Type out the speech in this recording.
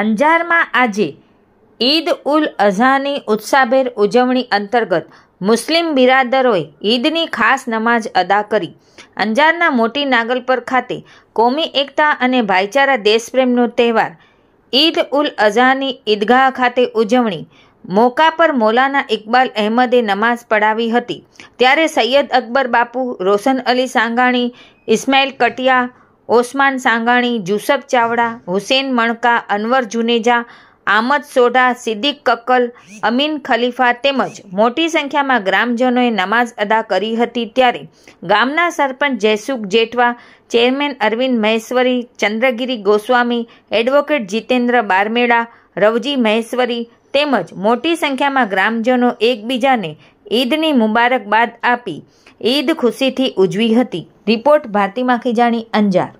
અંજારમાં આજે ઈદ ઉલ અઝાની ઉત્સાહભેર ઉજવણી અંતર્ગત મુસ્લિમ બિરાદરોએ ઈદની ખાસ નમાઝ અદા કરી અંજારના મોટી નાગલપર ખાતે કોમી એકતા અને ભાઈચારા દેશપ્રેમનો તહેવાર ઈદ ઉલ અઝાની ઈદગાહ ખાતે ઉજવણી મોકા પર મોલાના ઇકબાલ અહેમદે નમાઝ પઢાવી હતી ત્યારે સૈયદ અકબર બાપુ રોશન અલી સાંગાણી ઇસ્માઇલ કટિયા ઓસમાન સાંગાણી જુસફ ચાવડા હુસેન મણકા અનવર જુનેજા આમદ સોઢા સિદ્દીક કક્કલ અમીન ખલીફા તેમજ મોટી સંખ્યામાં ગ્રામજનોએ નમાઝ અદા કરી હતી ત્યારે ગામના સરપંચ જયસુખ જેઠવા ચેરમેન અરવિંદ મહેશ્વરી ચંદ્રગીરી ગોસ્વામી એડવોકેટ જીતેન્દ્ર બારમેડા રવજી મહેશ્વરી તેમજ મોટી સંખ્યામાં ગ્રામજનો એકબીજાને ઈદની મુબારકબાદ આપી ઈદ ખુશીથી ઉજવી હતી રિપોર્ટ ભારતી માખીજાણી અંજાર